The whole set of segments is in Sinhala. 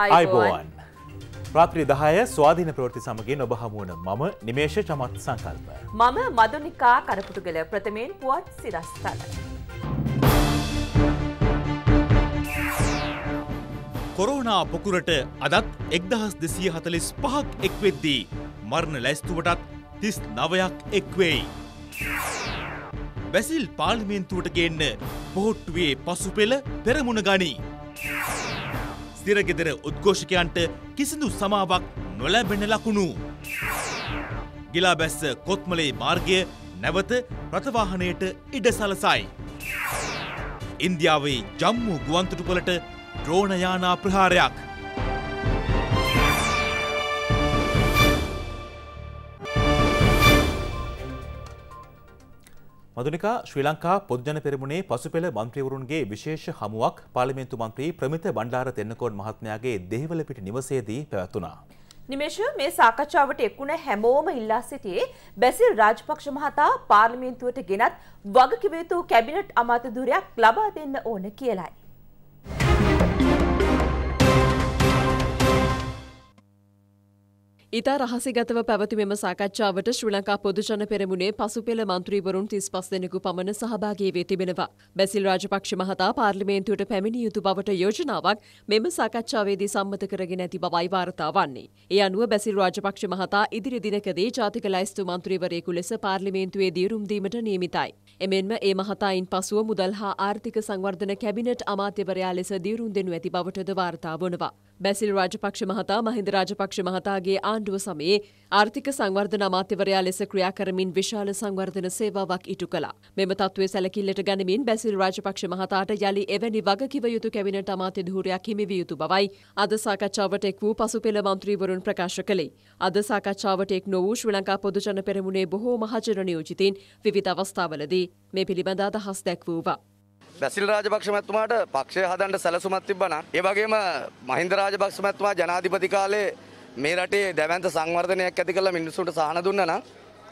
අයිබෝන් ප්‍රාත්‍රී දහය ස්වාධීන ප්‍රෘති සමගින් ඔබ හමුවන මම නිමේෂ චමත් සංකල්ප. මම මදුනිකා කරපුටුගල ප්‍රථමයෙන් පුවත් සිරස්ථල. කොරෝනා පොකුරට අදත් එක්දහස් දෙසිය හතලිස් පහක් එක්වෙද්දී. මරණ ලැස්තුවටත් තිස් නවයක් එක්වෙයි. බැසිල් පාර්ලිමේන්තුවට ගන්න පොහොට්ටුවේ පසු පෙළ පෙරමුණ ගනී. තිරගෙදර උද්ඝෝෂකයන්ට කිසිදු සමාවක් නොලැබෙන ලකුණු. ගිලාබැස්ස කොත්මලේ මාර්ගය නැවත රථවාහනයට ඉඩ සලසයි. ඉන්දියාවේ ජම්මු ගුවන්තොටුපලට ද්‍රෝණයානා ප්‍රහාරයක්. මදුනිකා ශ්‍රී ලංකා පොදුජන පෙරමුණේ පසුපෙළ මන්ත්‍රීවරුන්ගේ විශේෂ හමුවක් පාර්ලිමේන්තු මන්ත්‍රී ප්‍රමිත බණ්ඩාර තෙන්නකෝන් මහත්මයාගේ දෙහිවලපිට නිවසේදී පැවැත්වුණා. නිමේෂ මේ සාකච්ඡාවට එක්ුණ හැමෝම ඉල්ලා සිටියේ බැසිල් රාජපක්ෂ මහතා පාර්ලිමේන්තුවට ගෙනත් වගකිවයුතු කැබිනට් අමාත්‍යදුරයක් ලබා දෙන්න ඕන කියලයි. ඉතා රහසිගතව පැවති මෙම සාකච්ඡාවට ශ්‍රී ලංකා පොදුජන පෙරමුණේ පසුපෙළ මන්ත්‍රීවරුන් 35 දෙනෙකු පමණ සහභාගී වී තිබෙනවා. බැසිල් රාජපක්ෂ මහතා පාර්ලිමේන්තුවට පැමිණිය යුතු බවට යෝජනාවක් මෙම සාකච්ඡාවේදී සම්මත කරගෙන ඇති බවයි වාර්තා වන්නේ. ඒ අනුව බැසිල් රාජපක්ෂ මහතා ඉදිරි දිනකදී ජාතික ලැයිස්තු මන්ත්‍රීවරයෙකු ලෙස පාර්ලිමේන්තුවේ දියුරුම් දීමට නියමිතයි. එමෙන්ම ඒ මහතායින් පසුව මුදල් හා ආර්ථික සංවර්ධන කැබිනට් අමාත්‍යවරයා ලෙස දියුරුම් දෙනු ඇති බවටද වාර්තා වනවා. බැසිල් රාජපක්ෂ මහතා මහින්ද රාජපක්ෂ මහතාගේ ආණ්ඩුව සමයේ ආර්ථික සංවර්ධන අමාත්‍යවරයා ලෙස ක්‍රියා කරමින් විශාල සංවර්ධන සේවාවක් ඉටු කළා. මෙම තත්ත්වයේ සැලකිල්ලට ගනිමින් බැසිල් රාජපක්ෂ මහතාට යලි එවැනි වගකිව යුතු කැබිනට් අමාත්‍ය ධූරයක් හිමිවිය යුතු බවයි අද සාකච්ඡාවට එක් වූ පසුපෙළ මන්ත්‍රීවරුන් ප්‍රකාශ කළේ. අද සාකච්ඡාවට එක් නොවූ ශ්‍රී ලංකා පොදුජන පෙරමුණේ බොහෝ මහජන නියෝජිතින් විවිධ අවස්ථාවලදී මේ පිළිබඳ අදහස් දැක්වූවා. බැසිල් රාජපක්ෂ මැතිතුමාට පක්ෂය හදන්න සැලසුමක් තිබ්බනම් ඒ වගේම මහින්ද රාජපක්ෂ මැතිතුමා ජනාධිපති කාලේ මේ රටේ දැවැන්ත සංවර්ධනයක් ඇති කළ මිනිසුන්ට සහන දුන්නා නම්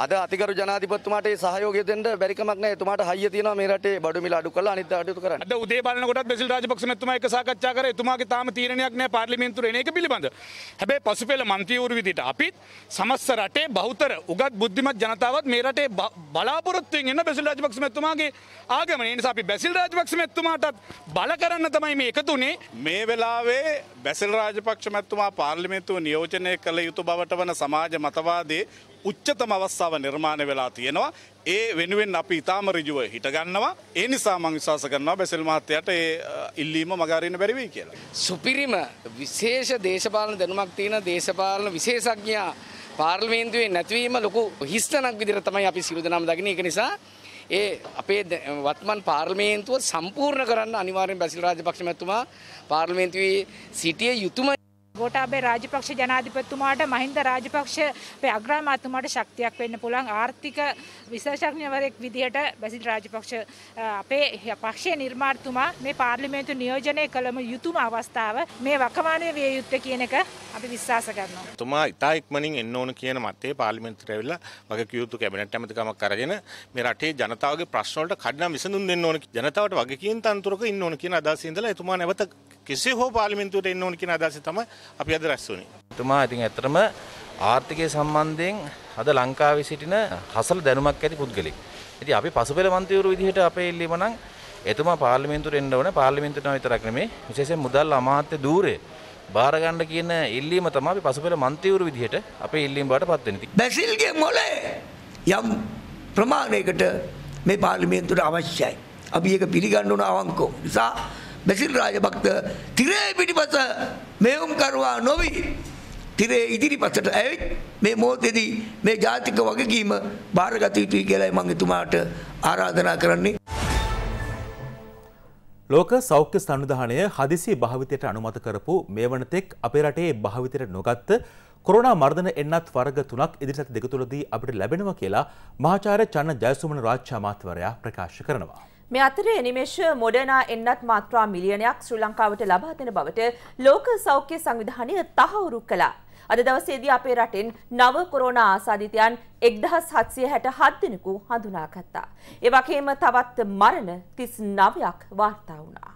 අද අතිකරු ජනාධිපතිතුමාට ඒ සහයෝගය දෙන්න බැරි කමක් නැහැ. එතුමාට හයිය තියෙනවා මේ රටේ බඩු මිල අඩු කරලා අනිත් අඩු කරන්න. අද උදේ බලනකොටත් බෙසිල් රාජපක්ෂ මැතිතුමා එක්ක සාකච්ඡා කරා. එතුමාගේ තාම තීරණයක් නැහැ පාර්ලිමේන්තුවේ එන එක පිළිබඳ. හැබැයි පසුපෙළ മന്ത്രിවරු විදිහට අපිත් සමස්ත රටේ බහුතර උගත් බුද්ධිමත් ජනතාවත් මේ රටේ බලාපොරොත්තු වෙන බෙසිල් රාජපක්ෂ මැතිතුමාගේ ආගමන. ඒ නිසා අපි බෙසිල් රාජපක්ෂ මැතිතුමාටත් බල කරන්න තමයි මේ එකතු උනේ. මේ වෙලාවේ බෙසිල් රාජපක්ෂ මැතිතුමා පාර්ලිමේන්තුව නියෝජනය කළ යුතු බවට වන සමාජ මතවාදී උච්චතම අවස්ථාව නිර්මාණය වෙලා තියෙනවා. ඒ වෙනුවෙන් අපි ඉතාම ඍජුව හිටගන්නවා. ඒ නිසා මම විශ්වාස කරනවා බැසල් මහත්තයාට ඒ ඉල්ලීම මගහරින්න බැරි වෙයි කියලා. සුපිරිම විශේෂ දේශපාලන දැනුමක් තියෙන දේශපාලන විශේෂඥයා පාර්ලිමේන්තුවේ නැතිවීම ලොකු හිස්තනක් විදිහට තමයි අපි සියලු දෙනාම දකින්නේ. ඒක නිසා ඒ අපේ වත්මන් පාර්ලිමේන්තුව සම්පූර්ණ කරන්න අනිවාර්යෙන් බැසිල් රාජපක්ෂ මැතිතුමා පාර්ලිමේන්තුවේ සිටිය යුතුම ගෝටාබේ රාජපක්ෂ ජනාධිපතිතුමාට මහින්ද රාජපක්ෂ අග්‍රාමාත්‍යතුමාට ශක්තියක් වෙන්න පුළුවන් ආර්ථික විශේෂඥවරයෙක් විදිහට බැසිල් රාජපක්ෂ අපේ පක්ෂයේ නිර්මාණතුමා මේ පාර්ලිමේන්තු නියෝජනය කළම යුතුම අවස්ථාව මේ වකවානුවේ විය යුත්තේ කියන එක අපි විශ්වාස කරනවා. තුමා ඉතා ඉක්මනින් එන්න ඕන කියන මතය පාර්ලිමේන්තුවට ඇවිල්ලා වගකිව යුතු කැබිනට් ඇමතිකමක් අරගෙන මේ රටේ ජනතාවගේ ප්‍රශ්න වලට කඩන විසඳුම් දෙන්න ඕන ජනතාවට වගකීම් තනතුරක ඉන්න ඕන කියන අදහසින් ඉඳලා එතුමා නැවත කෙසේ හෝ පාලිමින්තුවට එන්න ඕන කියන අදහස තමයි අපි අද රැස් වුණේ. එතුමා ඉතින් ඇත්තටම ආර්ථිකය සම්බන්ධයෙන් අද ලංකාවේ සිටින හසල දැනුමක් ඇති පුද්ගලෙක්. ඉතින් අපි පසුපෙළ මන්ත්‍රීවරු විදිහට අපේ ඉල්ලීම නම් එතුමා පාර්ලිමේන්තුවට එන්න ඕනේ. පාර්ලිමේන්තුවට විතරක් නෙමෙයි විශේෂයෙන් මුදල් අමාත්‍ය ධූරය බාර ගන්න කියන ඉල්ලීම තමයි අපි පසුපෙළ මන්ත්‍රීවරු විදිහට අපේ ඉල්ලීම බවට පත් වෙන්නේ. බැසිල්ගේ මොලේ යම් ප්‍රමාණයකට මේ පාර්ලිමේන්තුවට අවශ්‍යයි. අපි ඒක පිළිගන්න ඕන අවංකව. නිසා බැසිල් රාජභක්ත තිරේ පිටිපස මෙවුම් කරවා නොවි තිරේ ඉදිරිපසට ඇවිත් මේ මොහොතේදී මේ ජාතික වගකීම බාරගත යුතුයි කියලායි මම එතුමාට ආරාධනා කරන්නේ. ලෝක සෞඛ්‍ය සංවිධානය හදිසි භාවිතයට අනුමත කරපු මේ වනතෙක් අපේ රටේ භාවිතයට නොගත්ත කොරෝනා මර්ධන එන්නත් වර්ග තුනක් ඉදිරිසැති දෙක තුළදී අපිට ලැබෙනවා කියලා මහාචාර්ය චන්න ජයසුමන රාජ්‍ය අමාත්‍යවරයා ප්‍රකාශ කරනවා. මේ අතරේ නිමේෂ මොඩර්නා එන්නත් මාත්‍රා මිලියනයක් ශ්‍රී ලංකාවට ලබා දෙන බවට ලෝක සෞඛ්‍ය සංවිධානය තහවුරු කළා. අද දවසේදී අපේ රටෙන් නව කොරෝනා ආසාදිතයන් 1767 දෙනෙකු හඳුනාගත්තා. ඒ වගේම තවත් මරණ 39ක් වාර්තා වුණා.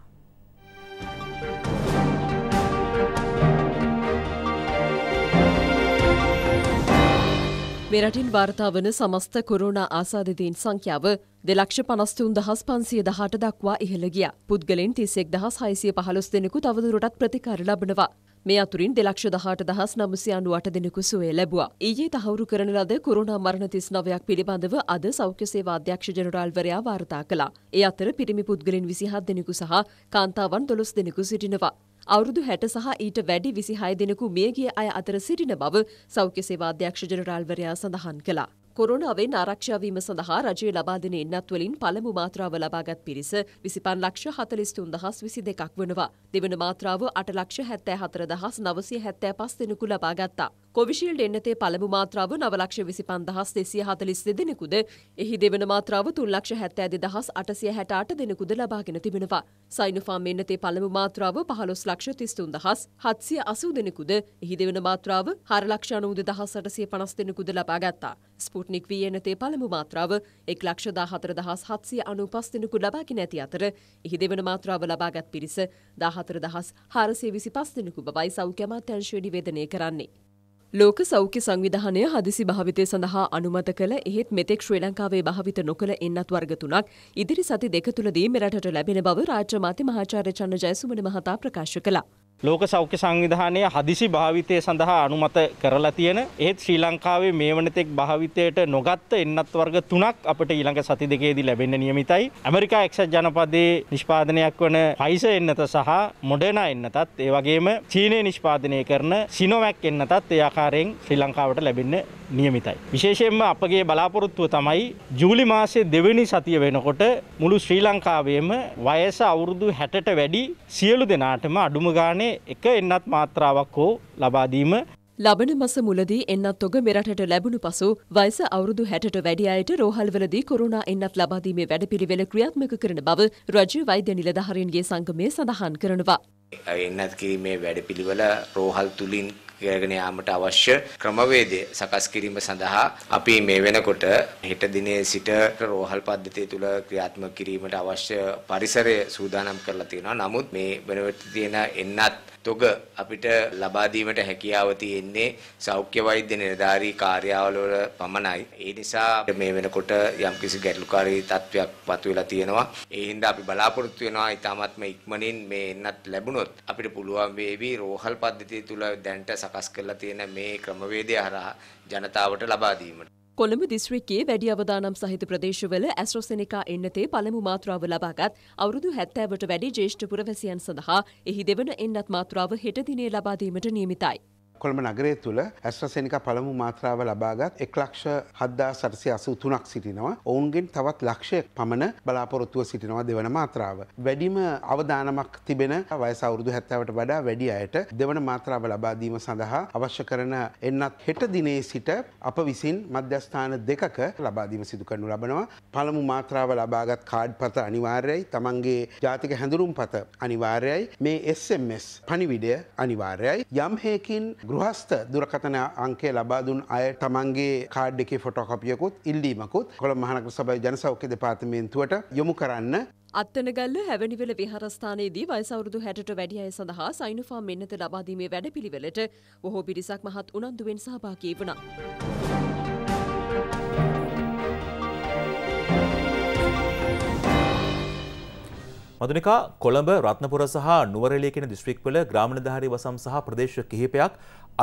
මෙරටින් වාර්තාාවන සමස්ත කොරුණ ආසාධතීන් සංඛ්‍යාව දෙලක්ෂ පනස්තුන් දහස් පන්සිය දහට දක්වා ඉහළ ගිය පුද්ගලින් තිසෙක් දහස් හයිසිය පහළොස් දෙනෙකු තවදුරටත් ප්‍රතිකාර ලබනවා. මේ අතුරින් දෙලක්ෂ දහට දහස් නමසි අනු අට දෙනෙකු සුවේ ලැබවා. ඊයේ තහවුරු කරන ලද කොරුණා මරණ තිස් නවයක් පිළිබඳව අද සෞඛ්‍ය සේවා අධ්‍යක්ෂ ජනරාල්වරයා වාර්තා කළා. ඒ අතර පිරිමි පුද්ගලින් විසිහත් දෙනෙකු සහ කාන්තාවන් දොළොස් දෙනෙකු සිටිනවා. අවුරුදු හැට සහ ඊට වැඩි විසිහය දෙනෙකු මියගිය අය අතර සිටින බව සෞඛ්‍ය සේවා අධ්‍යක්ෂ ජනරාල්වරයා සඳහන් කළා. කොරුණාවෙන් ආරක්ෂාවීම සඳහා රජය ලබාදෙන එන්නත්වලින් පළමු මාත්‍රාව ලබාගත් පිරිස විසිපන් ලක්ෂ හතලිස්තුන් දහස් විසි දෙකක් වනවා. දෙවන මාත්‍රාව අට ලක්ෂ හැත්තෑ හතර දහස් නවසය හැත්තෑ පස් දෙෙනෙකු ලබාගත්තා. කොවිශීල්ඩ එන්නතේ පළමු මාත්‍රාව නවලක්ෂ විසිපන් දහස් දෙසිය හතලිස් දෙදෙනෙකුද එහි දෙවන මාත්‍රාව තුන් ලක්ෂ හැත්තෑද දහස් අටසය හැට අට දෙනෙකුද ලබාගෙන තිබෙනවා. සයිනුෆාම් එන්නතේ පළමු මාත්‍රාව පහලොස් ලක්ෂ තිස්තුන් දහස් හත්සිය අසූ දෙනෙකුද එහි දෙවන මාත්‍රාව හරලක්ෂණූද දහස් අටසය පනස් දෙනෙකුද ලබාගත්තා. ස්පුට්නික් වී එනතේ පළමු මාත්‍රාව එක් ලක්ෂ දාහතර දහස් හත්සිය අනුපස් දෙනෙකු ලබාගෙන ඇති අතර එහි දෙවන මාත්‍රාව ලබාගත් පිරිස දාහතර දහස් හාරසිය විසි පස් දෙනෙකු බවයි සෞඛ්‍ය අමාත්‍යංශය නිවේදනය කරන්නේ. ලෝක සෞඛ්‍ය සංවිධානය හදිසි භාවිතය සඳහා අනුමත කළ එහෙත් මෙතෙක් ශ්‍රී ලංකාවේ භාවිත නොකළ එන්නත් වර්ග තුනක් ඉදිරි සති දෙක තුළදී මෙරටට ලැබෙන බව රාජ්‍ය මාධ්‍ය මහාචාර්ය චන්න ජයසුමන මහතා ප්‍රකාශ කළා. ලෝක සෞඛ්‍ය සංවිධානය හදිසි භාවිතය සඳහා අනුමත කරලා තියෙන ඒත් ශ්‍රී ලංකාවේ මේ වනතෙක් භාවිතයට නොගත්ත එන්නත් වර්ග තුනක් අපට ඊළඟ සති දෙකේදී ලැබෙන්න නියමිතයි. ඇමරිකා එක්සත් ජනපදයේ නිෂ්පාදනයක් වන පයිස එන්නත සහ මොඩනා එන්නතත් ඒ වගේම චීනය නිෂ්පාදනය කරන සිනොවැක් එන්නතත් ඒ ආකාරයෙන් ශ්‍රී ලංකාවට ලැබෙන්න නියමිතයි. විශේෂයෙන්ම අපගේ බලාපොරොත්තුව තමයි ජූලි මාසේ දෙවැනි සතිය වෙනකොට මුළු ශ්‍රී ලංකාවේම වයස අවුරුදු 60ට වැඩි සියලු දෙනාටම අඩුම ගානේ කියන්නේ එක එන්නත් මාත්‍රාවක් හෝ ලබා දීම ලබන මස මුලදී එන්නත් තොග මෙරටට ලැබුණු පසු වයස අවුරුදු හැටට වැඩි අයට රෝහල්වලදී කොරුණා එන්නත් ලබාදීමේ වැඩපිළිවෙල ක්‍රියාත්මක කරන බව රජය වෛද්‍ය නිලධාරීන්ගේ සංගමය සඳහන් කරනවා. එන්නත් කිරීමේ වැඩපිළිවෙල රෝහල් තුලින් කරගෙන යාමට අවශ්‍ය ක්‍රමවේදය සකස් කිරීම සඳහා අපි මේ වෙනකොට හෙට දිනේ සිට රෝහල් පද්ධතිය තුළ ක්‍රියාත්මක කිරීමට අවශ්‍ය පරිසරය සූදානම් කරලා තියෙනවා. නමුත් මේ වෙනකොට තියෙන එන්නත් තොග අපිට ලබා දීමට හැකියාව තියෙන්නේ සෞඛ්‍ය වෛද්‍ය නිලධාරී කාර්යාලවල පමණයි. ඒ නිසා මේ වෙනකොට යම්කිසි ගැටලුකාරී තත්ත්වයක් පතුවලා තියෙනවා. ඒ හින්දා අපි බලාපොරොත්තු වෙනවා ඊටාත්ම ඉක්මනින් මේ එන්නත් ලැබුණොත් අපිට පුළුවන් වේවි රෝහල් පද්ධතිය තුල දැන්ට සකස් කරලා තියෙන මේ ක්‍රමවේදය හරහා ජනතාවට ලබා දීමට කොළඹ දිස්ත්‍රික්කයේ වැඩි අවදානම් සහිත ප්‍රදේශවල ඇස්ට්‍රොසෙනිකා එන්නතේ පළමු මාත්‍රාව ලබාගත් අවුරුදු 70ට වැඩි ජ්‍යෙෂ්ඨ පුරවැසියන් සඳහා එහි දෙවන එන්නත් මාත්‍රාව හෙට දිනේ ලබා දීමට නියමිතයි. කොළඹ නගරය තුළ ඇස්ට්‍රසෙනික පළමු මාත්‍රාව ලබාගත් එක් ලක්ෂ හද්දා සටසය අසු තුනක් සිටිනවා ඔවුන්ගෙන් තවත් ලක්ෂය පමණ බලාපොරොත්තුව සිටිනවා දෙවන මාත්‍රාව. වැඩිම අවධානමක් තිබෙන වයසවුරුදු හැත්තවට වඩා වැඩි අයට දෙවන මාත්‍රාව ලබාදීම සඳහා අවශ්‍ය කරන එන්නත් හෙට දිනේ සිට අප විසින් මධ්‍යස්ථාන දෙකක ලබාදීම සිදු කරනු ලබනවා. පළමු මාත්‍රාව ලබාගත් කාඩ් පත අනිවාර්යයි තමන්ගේ ජාතික හැඳුරුම් පත අනිවාර්යයි මේ SMS පනිවිඩය අනිවාර්යයි යම් හේකින් ගෘහස්ත දුරකතන අංකේ ලබා දුන් අය තමන්ගේ කාඩ් එකේ ෆොටෝකපියකුත් ඉල්ලීමකුත් කොළඹ මහනගර සභාවේ ජනසෞඛ්‍ය දෙපාර්තමේන්තුවට යොමු කරන්න අත්තනගල්ල හැවනිවල විහාරස්ථානයේදී වයසවරුදු හැටට වැඩි අය සඳහා සයිනුෆාම් මෙන්නත ලබාදීමේ වැඩපිළිවෙලට බොහෝ පිරිසක් මහත් උනන්දුවෙන් සහභාගී වුණා. මදුනිකා කොළඹ රත්නපුර සහ නුවරඑළිය කියන දිස්ත්‍රික්වල ග්‍රාමීණධාරී වසම් සහ ප්‍රදේශ කිහිපයක්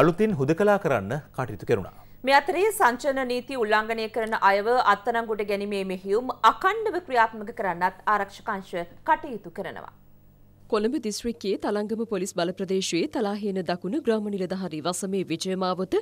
අලුතින් හුදකලා කරන්න කටයුතු කෙරුණා. මේ අතරේ සංචලන නීති උල්ලංඝනය කරන අයව අත්අඩංගුවට ගැනීමේ මෙහියුම් අකණ්ඩව ක්‍රියාත්මක කරන්නත් ආරක්ෂක අංශ කටයුතු කරනවා. කොළඹ දිස්ත්‍රික්කයේ තලංගම පොලිස් බල ප්‍රදේශයේ තලාහීන දකුණ ග්‍රාම නිලධාරී වසමේ විජය මාවත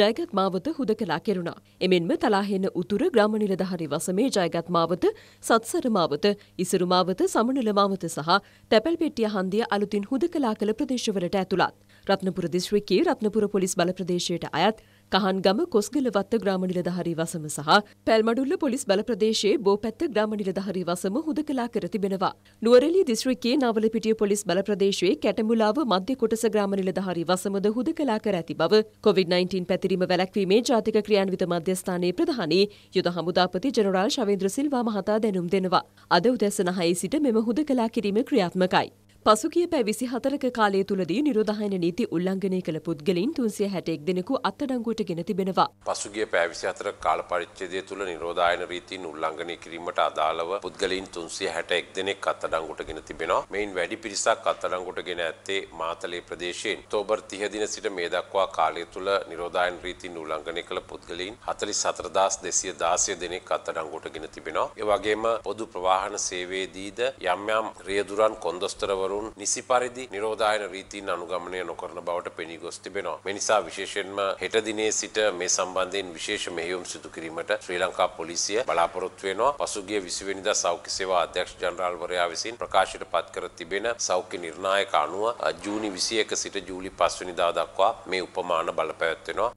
ජයගත් මාවත හුදකලා කෙරුණා. එමෙන්ම තලාහීන උතුර ග්‍රාම නිලධාරී වසමේ ජයගත් මාවත සත්සර මාවත ඉසුරු මාවත සමනල මාවත සහ තැපැල් පෙට්ටිය හන්දිය අලුතින් හුදකලා කළ ප්‍රදේශවලට ඇතුළත්. රත්නපුර දිස්ත්‍රික්කයේ රත්නපුර පොලිස් බල ප්‍රදේශයට අයත් කහන්ගම කොස්ගල වත්ත ග්‍රාම නිලධාරී වසම සහ පැල්මඩුල්ල පොලිස් බල ප්‍රදේශයේ බෝපැත්ත ග්‍රාම නිලධාරී වසම හුදකලා කර තිබෙනවා. නුවරඑළිය දිස්ත්‍රික්කයේ නාවලපිටිය පොලිස් බල ප්‍රදේශයේ කැටමුලාව මධ්‍ය කොටස ග්‍රාම නිලධාරී වසමද හුදකලා කර ඇති බව COVID-19 පැතිරීම වැළැක්වීමේ ජාතික ක්‍රියාන්විත මධ්‍යස්ථානයේ ප්‍රධානී යුද හමුදාපති ජෙනරාල් ශවේන්ද්‍ර සිල්වා මහතා දැනුම් දෙනවා. අද උදැසන 6 සිට මෙම හුදකලා කිරීම ක්‍රියාත්මකයි. පසුගිය පැය 24ක කාලය තුලදී නිරෝධායන නීති උල්ලංඝනය කළ පුද්ගලයින් 361 දෙනෙකු අත්අඩංගුවට ගෙන තිබෙනවා. පසුගිය පැය 24ක කාල පරිච්ඡේදය තුල නිරෝධායන රීතීන් උල්ලංඝනය කිරීමට අදාළව පුද්ගලයින් 361 දෙනෙක් අත්අඩංගුවට ගෙන තිබෙනවා. මෙයින් වැඩි පිරිසක් අත්අඩංගුවට ගෙන ඇත්තේ මාතලේ ප්‍රදේශයෙන්. ඔක්තෝබර් 30 දින සිට මේ දක්වා කාලය තුල නිරෝධායන රීතීන් උල්ලංඝනය කළ පුද්ගලයින් 44216 දෙනෙක් අත්අඩංගුවට ගෙන තිබෙනවා. ඒ වගේම පොදු ප්‍රවාහන සේවයේදීද යම් යම් රියදුරන් කොන්දොස්තරවරු අසුරවරුන් නිසි පරිදි නිරෝධායන රීතින් අනුගමනය නොකරන බවට පෙනී ගොස් තිබෙනවා. මෙනිසා විශේෂයෙන්ම හෙට දිනේ සිට මේ සම්බන්ධයෙන් විශේෂ මෙහෙයුම් සිදු කිරීමට ශ්‍රී ලංකා පොලිසිය බලාපොරොත්තු වෙනවා. පසුගිය 20 වෙනිදා සෞඛ්‍ය සේවා අධ්‍යක්ෂ ජනරාල්වරයා විසින් ප්‍රකාශයට පත් කර තිබෙන සෞඛ්‍ය නිර්ණායක අනුව ජූනි 21 සිට ජූලි 5 වෙනිදා දක්වා මේ උපමාන බලපැවැත්වෙනවා.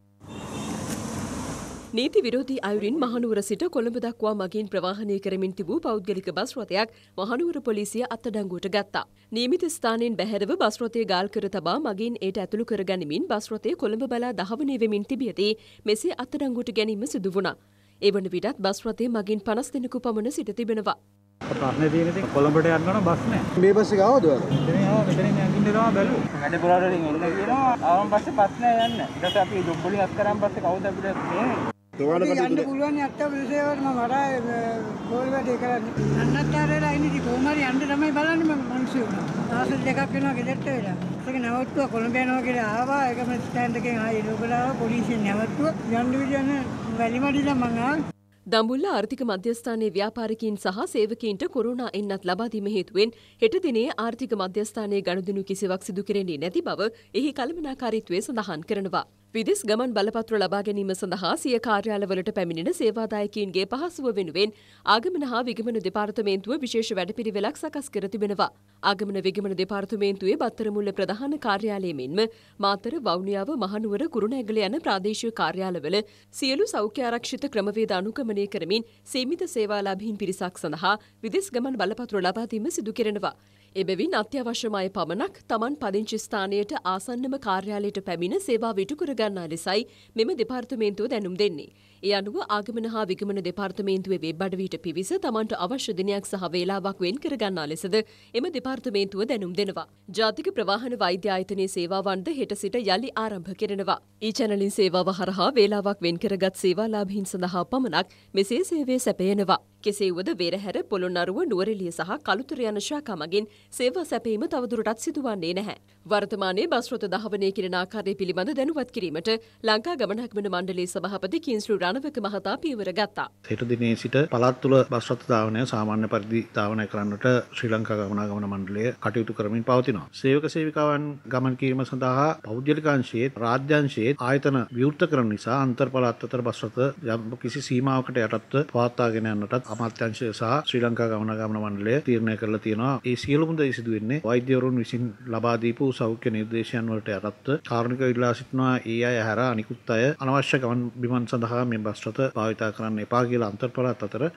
නීති විරෝධී අයුරින් මහනුවර සිට කොළඹ දක්වා මගින් ප්‍රවාහනය කරමින් තිබූ පෞද්ගලික බස් රථයක් මහනුවර පොලිසිය අත්අඩංගුවට ගත්තා. නියමිත ස්ථානයෙන් බැහැරව බස් රථය ගාල් කර තබා මගින් ඒට ඇතුළු කරගනිමින් බස් රථය කොළඹ බලා දහවනය වෙමින් තිබියදී මෙසේ අත්අඩංගුවට ගැනීම සිදු වුණා. ඒ වන විටත් බස් රථය මගින් 50 දෙනෙකු පමණ සිට තිබෙනවා. ප්‍රශ්නේ තියෙන ඉතින් කොළඹට යන්න බස් නෑ. මේ බස් එක ආවද ඔයාලා? මෙතන ආවා මෙතන යන්න දා බැලුවා. වැඩ පුරාට ඉන්න කියනවා. ආවන් පස්සේ පස් නෑ යන්න. ඊට පස්සේ අපි ජොබ් වලින් අත් කරාන් පස්සේ කවුද අපිට මේ යන්න පුළුවන් අත්ත ප්‍රදේශවලම මට ගෝල් වැඩේ කරන්න. අන්නත්තරේලා ඉන්නේ කොහොමද යන්න තමයි බලන්නේ මම මිනිස්සු. ආසල් දෙකක් වෙනවා ගෙදරට වෙලා. ඒක නවත්තුවා කොළඹ යනවා කියලා ආවා. ඒකම ස්ටෑන්ඩ් එකෙන් ආයෙ ලෝකලාව පොලිසියෙන් නවත්තුවා. යන්න විදියන වැලිමඩිලා මං ආවා. දඹුල්ල ආර්ථික මධ්‍යස්ථානයේ ව්‍යාපාරිකයින් සහ සේවකයින්ට කොරුණා එන්නත් ලබා දීම හේතුවෙන් හෙට දිනේ ආර්ථික මධ්‍යස්ථානයේ ගනුදෙනු කිසිවක් සිදු කෙරෙන්නේ නැති බව එහි කළමනාකාරීත්වය සඳහන් කරනවා. විදෙස් ගමන් බලපත්‍ර ලබා ගැනීම සඳහා සිය කාර්යාලවලට පැමිණෙන සේවාදායකීන්ගේ පහසුව වෙනුවෙන් ආගමන හා විගමන දෙපාර්තමේන්තුව විශේෂ වැඩපිළිවෙලක් සකස් කර තිබෙනවා. ආගමන විගමන දෙපාර්තමේන්තුවේ බත්තරමුල්ල ප්‍රධාන කාර්යාලය මෙන්ම මාතර වවුනියාව මහනුවර කුරුණෑගල යන ප්‍රාදේශීය කාර්යාලවල සියලු සෞඛ්‍ය ආරක්ෂිත ක්‍රමවේද අනුගමනය කරමින් සීමිත සේවාලාභීන් පිරිසක් සඳහා විදෙස් ගමන් බලපත්‍ර ලබා දීම සිදු කරනවා. එබැවින් අත්‍යවශ්‍යමය පමණක් තමන් පදිංචි ස්ථානයට ආසන්නම කාර්යාලයට පැමිණ සේවා විටු කරගන්නා ලෙසයි මෙම දෙපාර්තමේන්තුව දැනුම් දෙන්නේ. ඒ අනුව ආගමන හා විගමන දෙපාර්තමේන්තුවේ වෙබ් අඩවියට පිවිස තමන්ට අවශ්‍ය දිනයක් සහ වේලාවක් වෙන් කරගන්නා ලෙසද එම දෙපාර්තමේන්තුව දැනුම් දෙනවා. ජාතික ප්‍රවාහන වෛද්‍ය ආයතනයේ සේවාවන්ද හෙට සිට යළි ආරම්භ කරනවා. ඊ චැනලින් සේවාව හරහා වේලාවක් වෙන් කරගත් සේවාලාභීන් සඳහා පමණක් මෙසේ සේවය සැපයනවා. කෙසේ වුවද වෙරහැර පොළොන්නරුව නුවරෙලිය සහ කළුතර යන ශාඛා මගින් සේවා සැපීම තවදුරටත් සිදුවන්නේ නැහැ. වර්තමානයේ බස් රථ දහවනය කිරීම ආකාරය පිළිබඳ දැනුවත් කිරීමට ලංකා ගමනාගමන මණ්ඩලයේ සභාපති කින්ස්ලු රන් මානවක මහතා පියවර ගත්තා. හෙට දිනේ සිට පළාත් තුළ බස් රථ ධාවනය සාමාන්‍ය පරිදි ධාවනය කරන්නට ශ්‍රී ලංකා ගමනාගමන මණ්ඩලය කටයුතු කරමින් පවතිනවා. සේවක සේවිකාවන් ගමන් කිරීම සඳහා පෞද්ගලික අංශයේ රාජ්‍යංශයේ ආයතන විවෘත කරන නිසා අන්තර් පළාත් අතර බස් රථ යම් කිසි සීමාවකට යටත්ව පවත්වාගෙන යන්නටත් අමාත්‍යංශය සහ ශ්‍රී ලංකා ගමනාගමන මණ්ඩලය තීරණය කරලා තියෙනවා. ඒ සියලුම දේ සිදු වෙන්නේ වෛද්‍යවරුන් විසින් ලබා දීපු සෞඛ්‍ය නිර්දේශයන් වලට යටත්ව කාරුණික ඉල්ලා සිටිනවා ඒ අය හැර අනිකුත් අය අනවශ්‍ය ගමන් බිමන් සඳහා මේ බස් රථ භාවිතා කරන්න එපා කියලා අන්තර්පරාත් අතර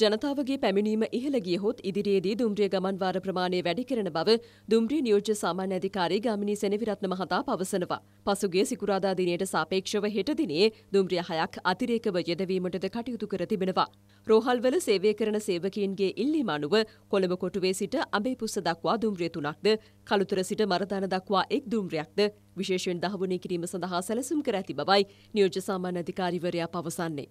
ජනතාවගේ පැමිණීම ඉහළ ගියහොත් ඉදිරියේදී දුම්රිය ගමන් වාර ප්‍රමාණය වැඩි කරන බව දුම්රිය නියෝජ්‍ය සාමාන්‍ය අධිකාරී ගාමිණී සෙනවිරත්න මහතා පවසනවා. පසුගිය සිකුරාදා දිනයට සාපේක්ෂව හෙට දිනේ දුම්රිය හයක් අතිරේකව යෙදවීමටද කටයුතු කර තිබෙනවා. රෝහල්වල සේවය කරන සේවකීන්ගේ ඉල්ලීම අනුව කොළඹ කොටුවේ සිට අඹේපුස්ස දක්වා දුම්රිය තුනක්ද කළුතර සිට මරදාන දක්වා එක් දුම්රියක්ද විශේෂයෙන් දහවුණේ කිරීම සඳහා සැලසුම් කර ඇති බවයි නියෝජ්‍ය සාමාන්‍ය අධිකාරිවරයා පවසන්නේ.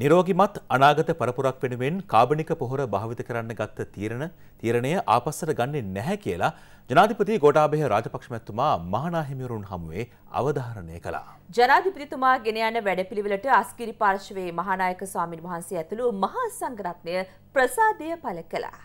නිරෝගිමත් අනාගත පරපුරක් වෙනුවෙන් කාබනික පොහොර භාවිත කරන්න ගත්ත තීරණ තීරණය ආපස්සට ගන්නේ නැහැ කියලා ජනාධිපති ගෝඨාභය රාජපක්ෂ මැතිතුමා මහානාහිමිවරුන් හමුවේ අවධාරණය කළා. ජනාධිපතිතුමා ගෙන යන වැඩපිළිවෙලට අස්කිරි පාර්ශවයේ මහානායක ස්වාමින් වහන්සේ ඇතුළු මහා සංඝරත්නය ප්‍රසාදය පළ කළා.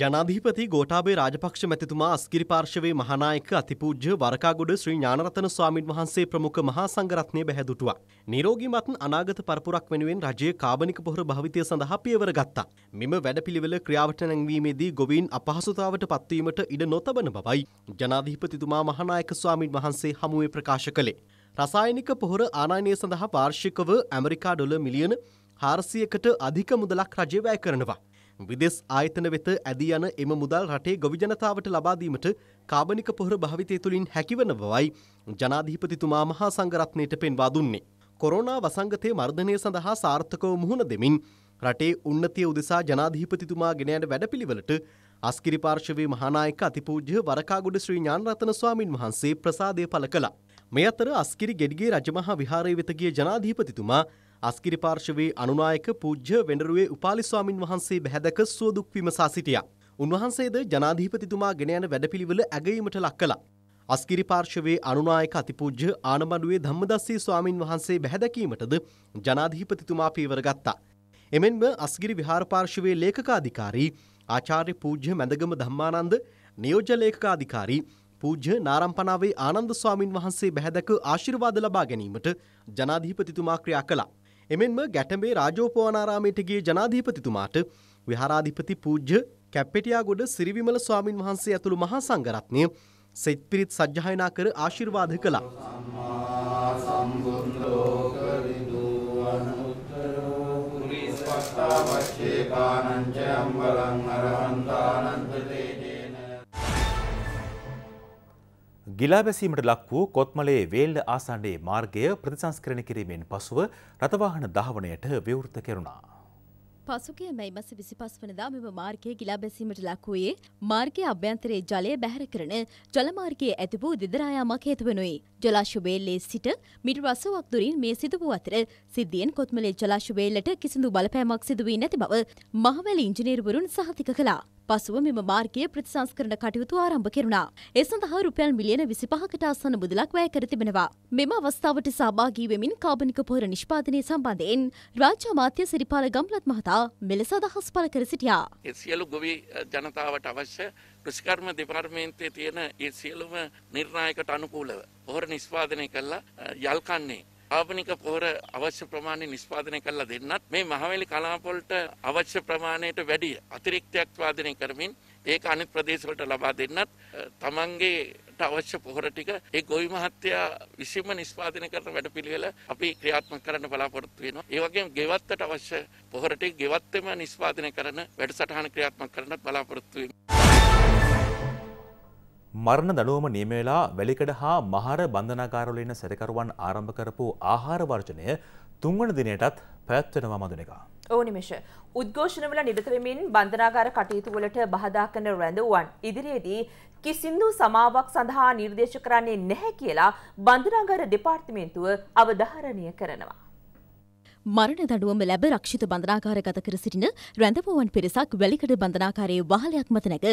ජනාධීපති ගෝටාබේ රාජපක්ෂ මැතිතුමා අස්කිරි පාර්ශවයේ මහානායක අතිපූජ්‍ය වරකාගොඩ ශ්‍රී ඥානරතන ස්වාමින් වහන්සේ ප්‍රමුඛ මහා සංඝරත්නය බැහැදුටුවා. නිරෝගීමත් අනාගත පරපුරක් වෙනුවෙන් රජයේ කාබනික පොහොර භාවිතය සඳහා පියවර ගත්තා. මෙම වැඩපිළිවෙල ක්‍රියාවට නැංවීමේදී ගොවීන් අපහසුතාවට පත්වීමට ඉඩ නොතබන බවයි ජනාධීපතිතුමා මහානායක ස්වාමින් වහන්සේ හමුවේ ප්‍රකාශ කළේ. රසායනික පොහොර ආනයනය සඳහා වාර්ෂිකව ඇමරිකා ඩොල මිලියන හාරසියකට අධික මුදලක් රජය වැය කරනවා. විදෙස් ආයතන වෙත ඇදී යන එම මුදල් රටේ ගොවි ජනතාවට ලබා දීමට කාබනික පොහොර භාවිතය තුලින් හැකිවන බවයි ජනාධිපතිතුමා මහා සංඝරත්නයට පෙන්වා දුන්නේ. කොරෝනා වසංගතයේ මර්ධනය සඳහා සාර්ථකව මුහුණ දෙමින් රටේ උන්නතිය උදෙසා ජනාධිපතිතුමා ගෙන යන වැඩපිළිවෙලට අස්කිරි පාර්ශවයේ මහානායක අතිපූජ්‍ය වරකාගොඩ ශ්‍රී ඥානරතන ස්වාමින් වහන්සේ ප්‍රසාදය පළ කළා. මේ අතර අස්කිරි ගෙඩිගේ රජමහා විහාරයේ වෙත ගිය ජනාධිපතිතුමා අස්කිරි පාර්ශවයේ අනුනායක පූජ්‍ය වෙඬරුවේ උපාලි ස්වාමින් වහන්සේ බැහැදක සුව දුක් විමසා සිටියා. උන්වහන්සේද ජනාධිපතිතුමා ගෙන යන වැඩපිළිවෙල ඇගීමට ලක් කළා. අස්කිරි පාර්ශවයේ අනුනායක අතිපූජ්‍ය ආනමඩුවේ ධම්මදස්සී ස්වාමින් වහන්සේ බැහැදැකීමටද ජනාධිපතිතුමා පීවර ගත්තා. එමෙන්ම අස්ගිරි විහාර පාර්ශවයේ ලේඛකාධිකාරී ආචාර්ය පූජ්‍ය මැදගම ධම්මානන්ද නියෝජ්‍ය ලේඛකාධිකාරී පූජ්‍ය නාරම්පනාවේ ආනන්ද ස්වාමින් වහන්සේ බැහැදක ආශිර්වාද ලබා ගැනීමට ජනාධිපතිතුමා ක්‍රියා කළා. එමෙන්ම ගැටඹේ රාජෝපවනාරාමයට ගිය ජනාධිපතිතුමාට විහාරාධිපති පූජ්‍ය කැප්පෙටියාගොඩ සිරිවිමල ස්වාමින් වහන්සේ ඇතුළු මහා සංඝරත්නය සෙත් පිරිත් සජ්ජායනා කර ආශිර්වාද කළා. සම්බුද්ධෝ ගිලාබැසීමට ලක් වූ කොත්මලේ වේල්ල ආසන්නයේ මාර්ගය ප්‍රතිසංස්කරණ කිරීමෙන් පසුව රථවාහන දහවනයට විවෘත කෙරුණා. පසුගිය මැයි මස විසිපස් වනදා මෙම මාර්ගය ගිලා බැසීමට ලක්වයේ මාර්ගය අභ්‍යන්තරයේ ජලය බැහැර කරන ජලමාර්ගයේ ඇති වූ දෙදරායාමක් හේතුවනුයි. ජලාශුවේල්ලේ සිට මිට රසවක් දුරින් මේ සිදුවූ අතර සිද්ධියෙන් කොත්මලේ ජලාශුවේල්ලට කිසිදු බලපෑමක් සිදුවී නැති බව මහවැලි ඉංජිනේරුවරුන් සහතික කළා. පසුව මෙම මාර්ගයේ ප්‍රතිසංස්කරණ කටයුතු ආරම්භ කෙරුණා. ඒ සඳහා රුපියල් මිලියන 25කට ආසන්න මුදලක් වැය කර තිබෙනවා. මෙම අවස්ථාවට සහභාගී වෙමින් කාබනික පොහොර නිෂ්පාදනය සම්බන්ධයෙන් රාජ්‍ය අමාත්‍ය සිරිපාල ගම්ලත් මහතා මෙලෙස අදහස් පළ කර සිටියා. ඒ සියලු ගොවි ජනතාවට අවශ්‍ය කෘෂිකර්ම දෙපාර්තමේන්තුවේ තියෙන ඒ සියලුම නිර්ණායකට අනුකූලව පොහොර නිෂ්පාදනය කළා යල්කන්නේ ආපනික පොහොර අවශ්‍ය ප්‍රමාණය නිස්පාදනය කරලා දෙන්නත් මේ මහවැලි කලාපවලට අවශ්‍ය ප්‍රමාණයට වැඩි අතිරික්තයක් වාදනය කරමින් ඒක අනිත් ප්‍රදේශවලට ලබා දෙන්නත් තමන්ගේ අවශ්‍ය පොහොර ටික ඒ ගොවි මහත්තයා විසින්ම නිස්පාදනය කරන වැඩපිළිවෙල අපි ක්‍රියාත්මක කරන්න බලාපොරොත්තු වෙනවා. ඒ වගේම ගෙවත්තට අවශ්‍ය පොහොර ටික ගෙවත්තෙම නිස්පාදනය කරන වැඩසටහන ක්‍රියාත්මක කරන්නත් බලාපොරොත්තු වෙනවා. මරණ දඩුවම නියම වෙලා වැලිකඩ හා මහර බන්ධනාගාරවල ඉන්න සැකකරුවන් ආරම්භ කරපු ආහාර වර්ජනය තුන්වන දිනයටත් පැවැත්වෙනවා මදුනිකා. ඕනිමේෂ උද්ඝෝෂණවල නිරත වෙමින් බන්ධනාගාර කටයුතු වලට බාධා කරන රැඳවුවන් ඉදිරියේදී කිසිදු සමාවක් සඳහා නිර්දේශ කරන්නේ නැහැ කියලා බන්ධනාගාර දෙපාර්තමේන්තුව අවධාරණය කරනවා. මරණ දඩුවම ලැබ රක්ෂිත බඳනාකාර ගත කර සිටින රැඳපුවන් පිරිසක් වැලිකඩ බඳනාකාරයේ වාහලයක් මත නැග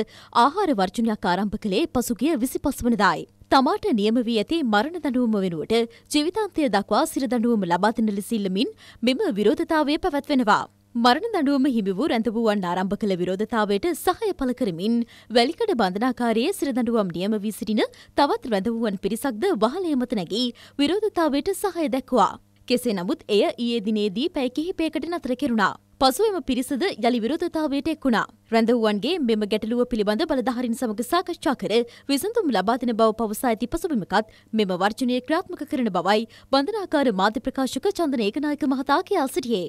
ආහාර වර්ජනයක් ආරම්භ කළේ පසුගිය විසි පස්වනදායි. තමාට නියම වී ඇති මරණ දඩුවම වෙනුවට ජීවිතන්තය දක්වා සිරදඩුවම ලබාතින ලෙසිල්ලමින් මෙම විරෝධතාවය පැවැත්වෙනවා. මරණ දඩුවම හිමි වූ රැඳපුුවන් ආරම්භ කළ විරෝධතාවයට සහය පල කරමින් වැලිකඩ බඳනාකාරයේ සිරදඩුවම් නියම වී සිටින තවත් රැඳවුවන් පිරිසක්ද වහලයමත නැගී විරෝධතාවයට සහය දැක්වා. කෙසේ නමුත් එය ඊයේ දිනේදී පැය කිහිපයකට නතර කෙරුණා. පසු එම පිරිසද යළි විරෝධතාවයට එක්ුණා. රැඳවුවන්ගේ මෙම ගැටලුව පිළිබඳ බලධාරින් සමග සාකච්ඡා කර විසඳුම් ලබා දෙන බව පවසා ඇති පසුබිමකත් මෙම වර්ජනය ක්‍රියාත්මක කරන බවයි බන්ධනාකාර මාධ්‍ය ප්‍රකාශක චන්දන ඒකනායක මහතා කියා සිටියේ.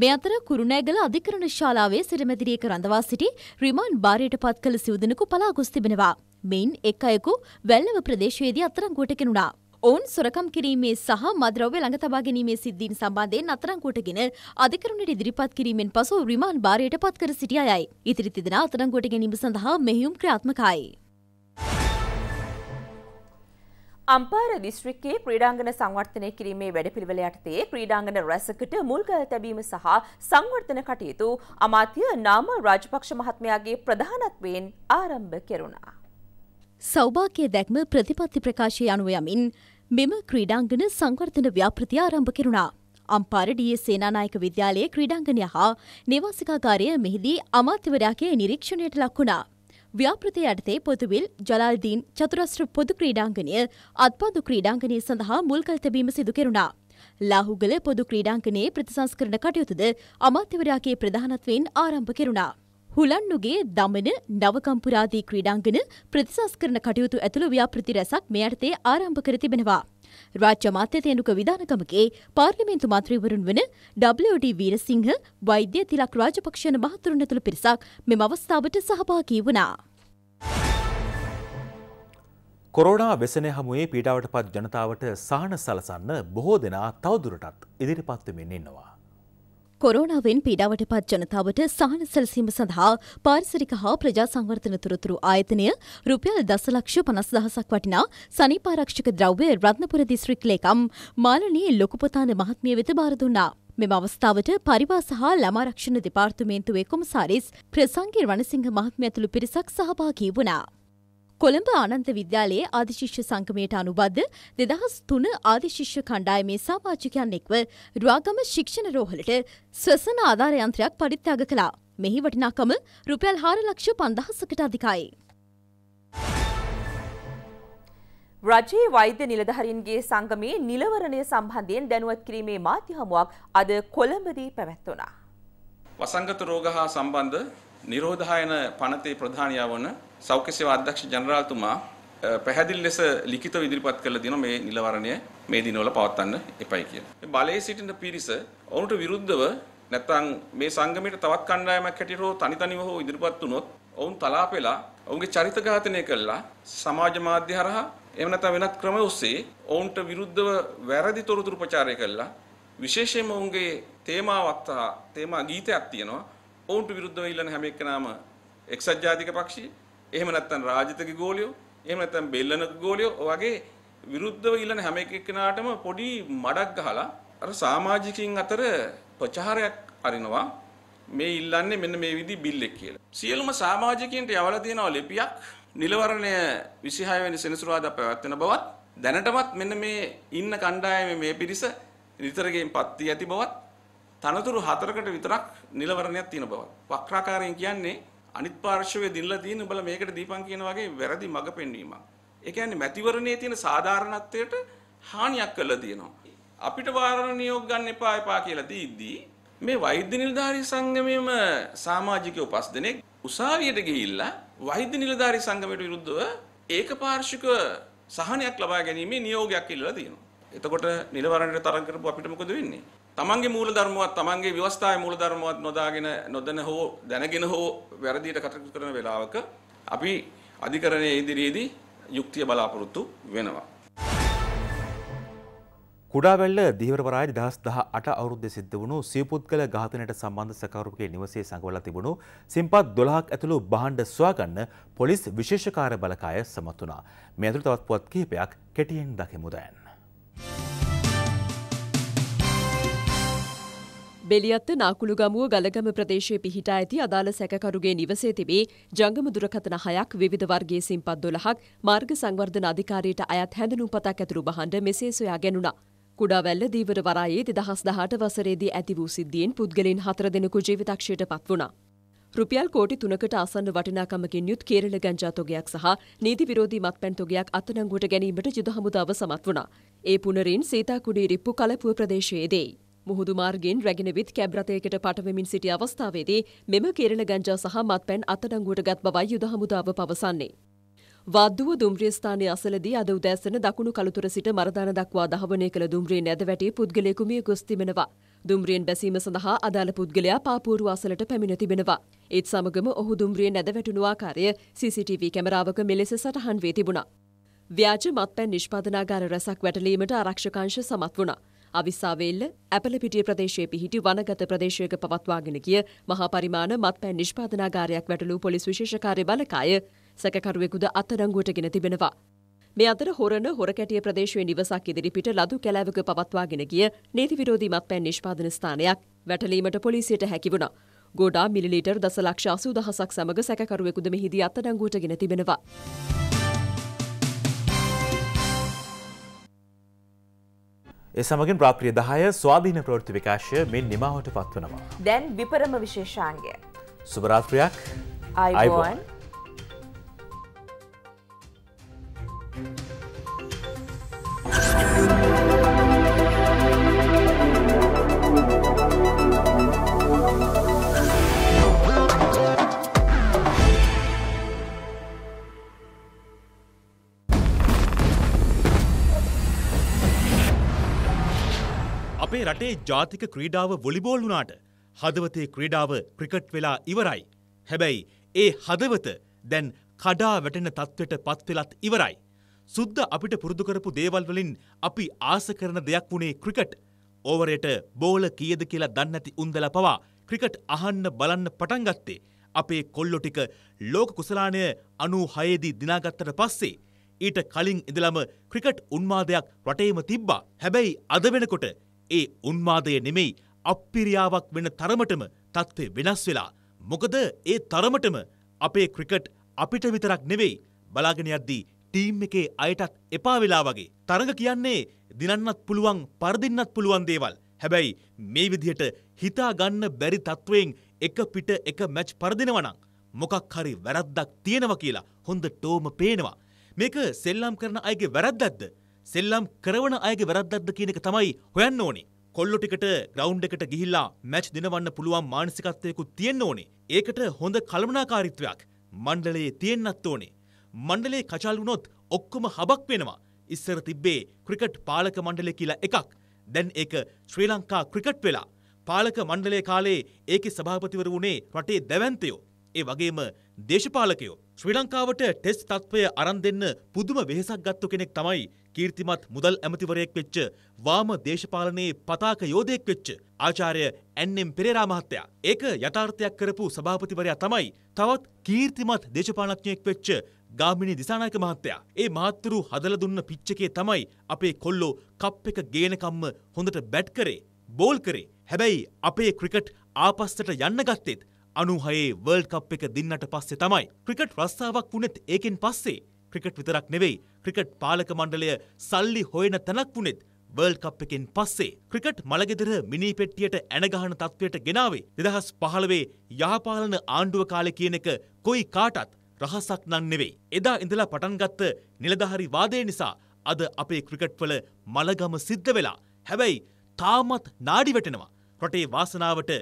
මේ අතර කුරුණෑගල අධිකරණ ශාලාවේ සිරමැදිරියක රඳවා සිටි රිමාන්ඩ් බාරයට පත් කළ සිවදෙනකු පලා ගොස් තිබෙනවා. මෙයින් එක් අයකු වැල්ලව ප්‍රදේශයේදී අත්තරංගුවට කෙනුණා. ඔවුන් සොරකම් කිරීමේ සහ මද්‍රව්‍ය ළඟ තබා ගැනීමේ සිද්ධීන් සම්බන්ධයෙන් අත්අඩංගුවටගෙන අධිකරණයට ඉදිරිපත් කිරීමෙන් පසු රිමාන්ඩ් භාරයට පත්කර සිටි අයයි. ඉතිරි තිදෙනා අත්අඩංගුවට ගැනීම සඳහා මෙහෙයුම් ක්‍රියාත්මකයි. අම්පාර දිස්ත්‍රික්කයේ ක්‍රීඩාංගන සංවර්ධනය කිරීමේ වැඩපිළිවෙල යටතේ ක්‍රීඩාංගන රැසකට මුල්ගල් තැබීම සහ සංවර්ධන කටයුතු අමාත්‍ය නාම රාජපක්ෂ මහත්මයාගේ ප්‍රධානත්වයෙන් ආරම්භ කෙරුණා. සෞභාග්‍ය දැක්ම ප්‍රතිපත්ති ප්‍රකාශය අනුව යමින් මෙම ක්‍රීඩාංගන සංවර්ධන ව්‍යාපෘති ආරම්භ කෙරුණා. අම්පාර ඩිය සේනානායක විද්‍යාලයේ ක්‍රීඩාංගනය හා නිවාසිකාකාරය මෙහිදී අමාත්‍යවරයාගේ නිරීක්ෂණයට ලක්වුණා. ව්‍යාපෘතිය යටතේ පොතුවිල් ජලාල්දීන් චතුරස්ත්‍ර පොදු ක්‍රීඩාංගනය අත්පදු ක්‍රීඩාංගනය සඳහා මුල්කල් තැබීම සිදු කෙරුණා. ලාහුගල පොදු ක්‍රීඩාංගනයේ ප්‍රතිසංස්කරණ කටයුතුද අමාත්‍යවරයාගේ ප්‍රධානත්වයෙන් ආරම්භ කෙරුණා. හුලන්නුගේ දමන නවකම්පුරාදී ක්‍රීඩාංගන ප්‍රතිසංස්කරණ කටයුතු ඇතුළු ව්‍යාපෘති රැසක් මේ අර්ථයේ ආරම්භ කර තිබෙනවා. රාජ්‍ය මාත්‍ය තේනුක විධානකමගේ පාර්ලිමේන්තු මන්ත්‍රීවරුන් වන WD වීරසිංහ වෛද්‍ය තිලක් රාජපක්ෂණ මහතුරුන් ඇතුළු පිරිසක් මෙම අවස්ථාවට සහභාගී වුණා. කොරෝනා වෙසනය හමුවේ පීඩාවට පත් ජනතාවට සහන සලසන්න බොහෝ දෙනා තවදුරටත් ඉදිරිපත්වමින් ඉන්නවා. කොරෝනාවෙන් පීඩාවට පත් ජනතාවට සහන සැලසීම සඳහා පාරිසරික හා ප්‍රජා සංවර්ධන තොරතුරු ආයතනය රුපියල් දසලක්ෂ පනස් දහසක් වටිනා සනීපාරක්ෂක ද්‍රව්‍ය රත්නපුර දිස්ත්‍රික් ලේකම් මාලනී ලොකුපතාන මහත්මිය වෙත බාර දුන්නා. මෙම අවස්ථාවට පරිවාස හා ළමාරක්ෂණ දෙපාර්තමේන්තුවේ කොමසාරිස් ප්‍රසංගිර් වනසිංහ මහත්මිය ඇතුළු පිරිසක් සහභාගී වුණා. කොළඹ අනන්ත විද්‍යාලයේ ආදිශිෂ්‍ය සංගමයට අනුබද්ධ දෙදහස් තුන ආදිශිෂ්‍ය කණ්ඩායමේ සාමාජිකයන් එක්ව රාගම ශික්ෂණ රෝහලට ස්වසන ආධාර යන්ත්‍රයක් පරිත්‍යාග කළා. මෙහි වටිනාකම රුපියල් 4 ලක්ෂ 5000කට අධිකයි. රජයේ වෛද්‍ය නිලධාරීන්ගේ සංගමේ නිලවරණය සම්බන්ධයෙන් දැනුවත් කිරීමේ මාධ්‍ය හමුවක් අද කොළඹදී පැවැත්වුණා. වසංගත රෝග හා සම්බන්ධ නිරෝධායන පනතේ ප්‍රධානියා වන සෞඛ්‍ය සේවා අධ්‍යක්ෂ ජනරාල්තුමා පැහැදිලි ලෙස ලිඛිතව ඉදිරිපත් කළ දින මේ නිලවරණය මේ දිනවල පවත්වන්න එපයි කියලා. මේ බලයේ සිටින පිරිස ඔවුන්ට විරුද්ධව නැත්නම් මේ සංගමයට තවත් කණ්ඩායමක් හැටියට හෝ තනි තනිව හෝ ඉදිරිපත් වුණොත් ඔවුන් තලාපෙලා ඔවුන්ගේ චරිත ඝාතනය කළා සමාජ මාධ්‍ය හරහා එහෙම නැත්නම් වෙනත් ක්‍රම ඔස්සේ ඔවුන්ට විරුද්ධව වැරදි තොරතුරු ප්‍රචාරය කළා විශේෂයෙන්ම ඔවුන්ගේ තේමාවත් තේමා ගීතයක් තියෙනවා ඔවුන්ට විරුද්ධව ඉල්ලන හැම එක්කනම එක්සත් ජාතික පක්ෂයේ එහෙම නැත්නම් රාජිතගේ ගෝලියෝ, එහෙම නැත්නම් බෙල්ලනගේ ගෝලියෝ වගේ විරුද්ධව ඉන්න හැම එක්කෙනාටම පොඩි මඩක් ගහලා අර සමාජිකින් අතර ප්‍රචාරයක් අරිනවා මේ ඉල්ලන්නේ මෙන්න මේ විදි බිල් එක කියලා. සියලුම සමාජිකයන්ට යවලා තියෙනවා ලිපියක් නිලවරණය 26 වෙනි සෙනසුරාදා පැවැත්වෙන බවත් දැනටමත් මෙන්න මේ ඉන්න කණ්ඩායමේ මේ පිරිස නිතරගෙන් පත්ති ඇති බවත් තනතුරු හතරකට විතරක් නිලවරණයක් තියෙන බවත්. වක්‍රාකාරයෙන් කියන්නේ අනිත් පාර්ශවයේ දිනලා තියෙන උඹලා මේකට දීපන් කියන වගේ වැරදි මඟ පෙන්වීමක්. ඒ කියන්නේ මැතිවරණයේ තියෙන සාධාරණත්වයට හානියක් කරලා තියෙනවා. අපිට වාරණ නියෝග ගන්න එපා එපා කියලා දීද්දී මේ වෛද්‍ය නිලධාරී සංගමයේම සමාජික උපස්දෙනෙක් උසාවියට ගිහිල්ලා වෛද්‍ය නිලධාරී සංගමයට විරුද්ධව ඒකපාර්ශික සහනයක් ලබා ගැනීමේ නියෝගයක් ඉල්ලලා තියෙනවා. එතකොට නිලවරණයට තරඟ කරපුව අපිට මොකද වෙන්නේ? තමන්ගේ මූල ධර්මවත් තමන්ගේ ව්‍යවස්ථාවේ මූල ධර්මවත් නොදාගෙන නොදැන හෝ දැනගෙන හෝ වැරදියට කටයුතු කරන වෙලාවක අපි අධිකරණයේ ඉදිරියේදී යුක්තිය බලාපොරොත්තු වෙනවා. කුඩාවැල්ල දිවරවරාජ දහස් දහ අට අවුරුද්දේ සිද්ධ වුණු සියපුද්ගල ඝාතනයට සම්බන්ධ සකරුපුගේ නිවසේ සඟවලා තිබුණු සිම්පත් 12ක් ඇතුළු භාණ්ඩ සොයාගන්න පොලිස් විශේෂ කාර්ය බලකාය සමත් වුණා. මේ ඇතුළු තවත් පුවත් කිහිපයක් කෙටියෙන් දකිමු දැන්. බෙලියත්ත නාකුළු ගමුව ගලගම ප්‍රදේශයේ පිහිටා ඇති අදාළ සැකකරුගේ නිවසේ තිබේ ජංගම දුරකථන හයක් විවිධ වර්ගයේ සිම්පත් 12ක් මාර්ග සංවර්ධන අධිකාරියට අයත් හැඳුනුම්පතක් ඇතුළු බහඬ මෙසේ සොයා ගැනුණා. කුඩාවැල්ල දීවර වරායේ 2018 වසරේදී ඇති වූ සිද්ධියෙන් පුද්ගලයන් හතර දෙනෙකු ජීවිතක්ෂයට පත් වුණා. රුපියල් කෝටි 3කට ආසන්න වටිනාකමකින් යුත් කේරළ ගංජා තොගයක් සහ නීති විරෝධී මත්පැන් තොගයක් අත්අඩංගුවට ගැනීමට යුද හමුදාව සමත් වුණා. ඒ පුනරින් සීතාකුඩි රිප්පු කලපුව ප්‍රදේශයේදී මුහුදු මාර්ගෙන් රැගෙන විත් කැබ් රථයකට පටවමින් සිටි අවස්ථාවේදී මෙම කේරළ ගංජා සහ මත්පැන් අත්අඩංගුවට ගත් බවයි යුද හමුදාව පවසන්නේ. වද්දුව දුම්රිය ස්ථානයේ අසලදී අද උදෑසන දකුණු කළුතර සිට මරදාන දක්වා දහවනය කළ දුම්රිය නැද වැටි පුද්ගලයෙකු මිය ගොස් තිබෙනවා. දුම්රියෙන් බැසීම සඳහා අදාළ පුද්ගලයා පාපූරු අසලට පැමිණ තිබෙනවා. ඒත් සමගම ඔහු දුම්රිය නැද වැටුණු ආකාරය CCTV කැමරාවක මෙලෙස සටහන් වී තිබුණා. ව්‍යාජ මත්පැන් නිෂ්පාදනාගාර රැසක් වැටලීමට ආරක්ෂකංශ සමත් වුණා. අවිස්සාවේල්ල ඇපලපිටිය ප්‍රදේශයේ පිහිටි වනගත ප්‍රදේශයක පවත්වාගෙන ගිය මහා පරිමාණ මත්පැන් නිෂ්පාදනාගාරයක් වැටලූ පොලිස් විශේෂකාරය බලකාය සැකකරුවෙකුද අත්අඩංගුවටගෙන තිබෙනවා. මේ අතර හොරණ හොරකැටිය ප්‍රදේශයේ නිවසක් ඉදිරිපිට ලදු කැලෑවක පවත්වාගෙන ගිය නීති විරෝධී මත්පැන් නිෂ්පාදන ස්ථානයක් වැටලීමට පොලිසියට හැකි වුණා. ගෝඩා මිලිලීටර් දසලක්ෂ අසූ දහසක් සමග සැකකරුවෙකුද මෙහිදී අත්අඩංගුවටගෙන තිබෙනවා. එසමගින් ප්‍රාක්‍රිය දහය ස්වාධීන ප්‍රෘති විකාශය මෙන් නිමාවට පත්වනවා. දැන් විපරම විශේෂාන්ගේ. සුභරාත්‍රයක් අයිබෝන්. Thank you. රටේ ජාතික ක්‍රීඩාව වොලිබෝල් වුණාට හදවතේ ක්‍රීඩාව ක්‍රිකට් වෙලා ඉවරයි. හැබැයි ඒ හදවත දැන් කඩා වැටෙන තත්ත්වයට පත්වෙලත් ඉවරයි. සුද්ද අපිට පුරුදු කරපු දේවල් වලින් අපි ආස කරන දෙයක් වුණේ ක්‍රිකට්. ඕවරයට බෝල කීයද කියලා දන්නේ නැති උන්දලා පවා ක්‍රිකට් අහන්න බලන්න පටන් ගත්තේ. අපේ කොල්ලො ටික ලෝක කුසලානය අනූ හයේදී දිනාගත්තට පස්සේ. ඊට කලින් ඉඳලම ක්‍රිකට් උන්මාදයක් රටේම තිබ්බා. හැබැයි අද වෙනකොට ඒ උන්මාදය නෙමෙයි අපිරියාවක් වෙන තරමටම තත්ත්වය වෙනස් වෙලා. මොකද ඒ තරමටම අපේ ක්‍රිකට් අපිට විතරක් නෙවෙයි බලාගෙන යද්දී ටීම් එකේ අයටත් එපා වෙලා වගේ. තරඟ කියන්නේ දිනන්නත් පුළුවන් පරදින්නත් පුළුවන් දේවල්. හැබැයි මේ විදිහට හිතා ගන්න බැරි තත්වයෙන් එක පිට එක මැච් පරදිනවා නම් මොකක් හරි වැරද්දක් තියෙනවා කියලා හොඳටම පේනවා. මේක සෙල්ලම් කරන අයගේ වැරද්දක්ද? සෙල්ලම් කරවන අයගේ වැරද්දක්ද කියන එක තමයි හොයන්න ඕනේ. කොල්ලො ටිකට ග්‍රවුන්් එකට ගිහිල්ලා මැච් දෙනවන්න පුළුවන් මානසිකත්වයකු තියෙන්න ඕනේ. ඒකට හොඳ කළමනාකාරිත්වයක් මණ්ඩලයේ තියෙන්නත් ඕනේ. මණ්ඩලේ කචල් වුණොත් ඔක්කොම හබක් වෙනවා. ඉස්සර තිබ්බේ ක්‍රිකට් පාලක මණ්ඩලය කියලා එකක්. දැන් ඒක ශ්‍රී ලංකා ක්‍රිකට් වෙලා. පාලක මණ්ඩලය කාලේ ඒකෙ සභාපතිවර වුණේ රටේ දැවන්තයෝ. ඒ වගේම දේශපාලකයෝ ශ්‍රී ලංකාවට ටෙස් තත්ත්වය අරන් දෙන්න පුදුම වෙහෙසක් ගත්තු කෙනෙක් තමයි කීර්තිමත් මුදල් ඇමතිවරයෙක් වෙච්ච වාම දේශපාලනයේ පතාක යෝධයෙක් වෙච්ච ආචාර්ය ඇන්නම් පෙරේරා මහත්තයා. ඒක යථාර්ථයක් කරපු සභාපතිවරයා තමයි තවත් කීර්තිමත් දේශපාලනඥයෙක් වෙච්ච ගාමිණී දිසානායක මහත්තයා. ඒ මහත්තුරු හදලා දුන්න පිච් එකේ තමයි අපේ කොල්ලෝ කප් එක ගේනකම්ම හොඳට බැට් කරේ, බෝල් කරේ. හැබැයි අපේ ක්‍රිකට් ආපස්සට යන්න ගත්තෙත් අනුහයේ වර්ල්ඩ් කප් එක දින්නට පස්සේ තමයි ක්‍රිකට් රස්සාවක් වුණෙත් ඒකෙන් පස්සේ ක්‍රිකට් විතරක් නෙවෙයි ක්‍රිකට් පාලක මණ්ඩලය සල්ලි හොයන තැනක් වුණෙත් වර්ල්ඩ් කප් එකෙන් පස්සේ ක්‍රිකට් මළගෙදර මිනි පෙට්ටියට ඇනගහන තත්ත්වයට ගෙනාවේ දෙදහස් පහළවේ යහපාලන ආණ්ඩුව කාලෙ කියන එක කොයි කාටත් රහසක් නන් නෙවෙයි. එදා ඉඳලා පටන්ගත්ත නිලධහරි වාදය නිසා අද අපේ ක්‍රිකට්වල මළගම සිද්ධ වෙලා හැබැයි තාමත් නාඩිවටනවා. රොටේ වාසනාවට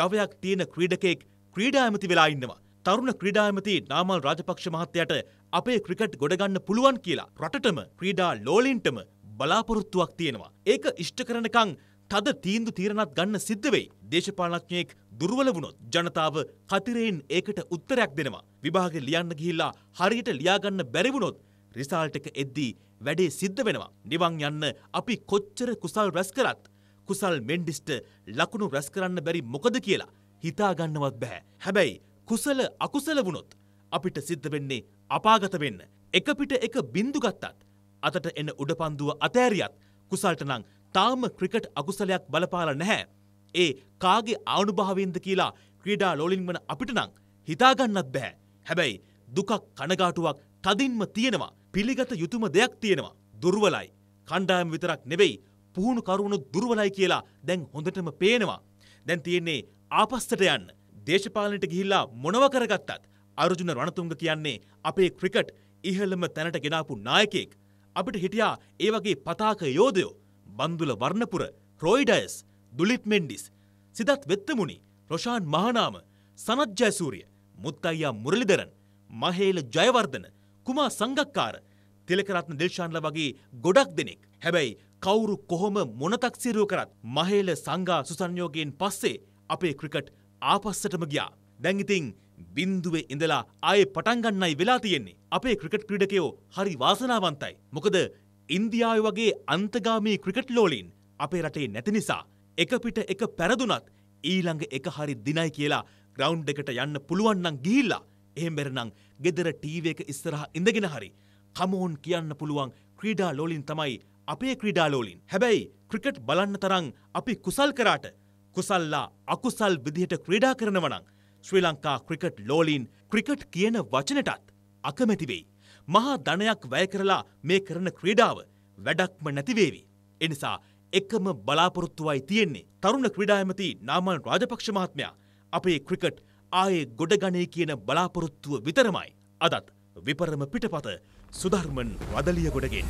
ජවයක් තියෙන ක්‍රීඩකෙක් ක්‍රීඩා ඇමති වෙලා ඉන්නවා. තරුණ ක්‍රීඩා ඇමති නාමල් රාජපක්ෂ මහත්තයට අපේ ක්‍රිකට් ගොඩගන්න පුළුවන් කියලා රටටම ක්‍රීඩා ලෝලින්ටම බලාපොරොත්තුවක් තියෙනවා. ඒක ඉෂ්ට කරනකං තද තීන්දු තීරණත් ගන්න සිද්ධ වෙයි. දේශපාලනඥයෙක් දුර්වල වුණොත් ජනතාව කතරයෙන් ඒකට උත්තරයක් දෙනවා. විභාගෙ ලියන්න ගිහිල්ලා හරියට ලියාගන්න බැරි වුණොත් රිසල්ට් එක එද්දී වැඩේ සිද්ධ වෙනවා. නිවන් යන්න අපි කොච්චර කුසල් රැස් කරත් කුසල් මෙන්ඩිස්ට ලකුණු රැස් කරන්න බැරි මොකද කියලා හිතාගන්නවත් බැහැ. හැබැයි කුසල අකුසල වුණොත් අපිට සිද්ධ වෙන්නේ අපාගත වෙන්න. එක පිට එක බින්දු ගත්තත් අතට එන උඩපන්දුව අතෑරියත් කුසල්ට නම් තාම ක්‍රිකට් අකුසලයක් බලපාලා නැහැ. ඒ කාගේ ආනුභාවයෙන්ද කියලා ක්‍රීඩා ලෝලින් වන අපිට නම් හිතාගන්නත් බැහැ. හැබැයි දුකක් කනගාටුවක් තදින්ම තියෙනවා. පිළිගත යුතුම දෙයක් තියෙනවා. දුර්වලයි. කණ්ඩායම විතරක් නෙවෙයි පුහුණු කරුණු දුර්වලයි කියලා දැන් හොඳටම පේනවා. දැන් තියෙන්නේ ආපස්සට යන්න දේශපාලනට ගිහිල්ලා මොනව කරගත්තත් අරුජුන රණතුංග කියන්නේ අපේ ක්‍රිකට් ඉහළම තැනට ගෙනාපු නායකයෙක් අපිට හිටියා ඒ වගේ පතාක යෝධයෝ බන්දුල වර්ණපුර රොයිඩයස් දුලිප් මෙන්ඩිස් සිදත් වෙත්තමුණි රොෂාන් මහනාම සනත් ජයසූරිය මුත්තයියා මුරලිදරන් මහේල ජයවර්ධන කුමා සංගක්කාර තිලකරත්න දිල්ෂාන්ලා වගේ ගොඩක් දෙනෙක් හැබැයි කවුරු කොහොම මොනතක්සිරුව කරත් මහේල සංඝා සුසංයෝගයෙන් පස්සේ අපේ ක්‍රිකට් ආපස්සටම ගියා. දැන් ඉතින් බින්දුවේ ඉඳලා ආයේ පටන් ගන්නයි වෙලා තියෙන්නේ. අපේ ක්‍රිකට් ක්‍රීඩකයෝ හරි වාසනාවන්තයි. මොකද ඉන්දියාවේ වගේ අන්තගාමී ක්‍රිකට් ලෝලීන් අපේ රටේ නැති නිසා එක පිට එක පැරදුනත් ඊළඟ එක හරි දිනයි කියලා ග්‍රවුන්ඩ් එකට යන්න පුළුවන් නම් ගිහිල්ලා එහෙම බැරනම් ගෙදර ටීවී එක ඉස්සරහා ඉඳගෙන හරි කමෝන් කියන්න පුළුවන් ක්‍රීඩා ලෝලින් තමයි අපේ ක්‍රීඩා ලෝලින්. හැබැයි ක්‍රිකට් බලන්න තරම් අපි කුසල් කරාට කුසල්ලා අකුසල් විදිහට ක්‍රීඩා කරනවනං ශ්‍රී ලංකා ක්‍රිකට් ලෝලීන් ක්‍රිකට් කියන වචනටත් අකමැතිවෙයි. මහා ධනයක් වැය කරලා මේ කරන ක්‍රීඩාව වැඩක්ම නැතිවේවි. එනිසා එකම බලාපොරොත්තුවයි තියෙන්නේ තරුණ ක්‍රීඩායමති නාමල් රාජපක්ෂ මහත්මයා අපේ ක්‍රිකට් ආයේ ගොඩගනේ කියන බලාපොරොත්තුව විතරමයි. අදත් විපරම පිටපත සුධර්මන් වදලිය ගොඩගෙන්.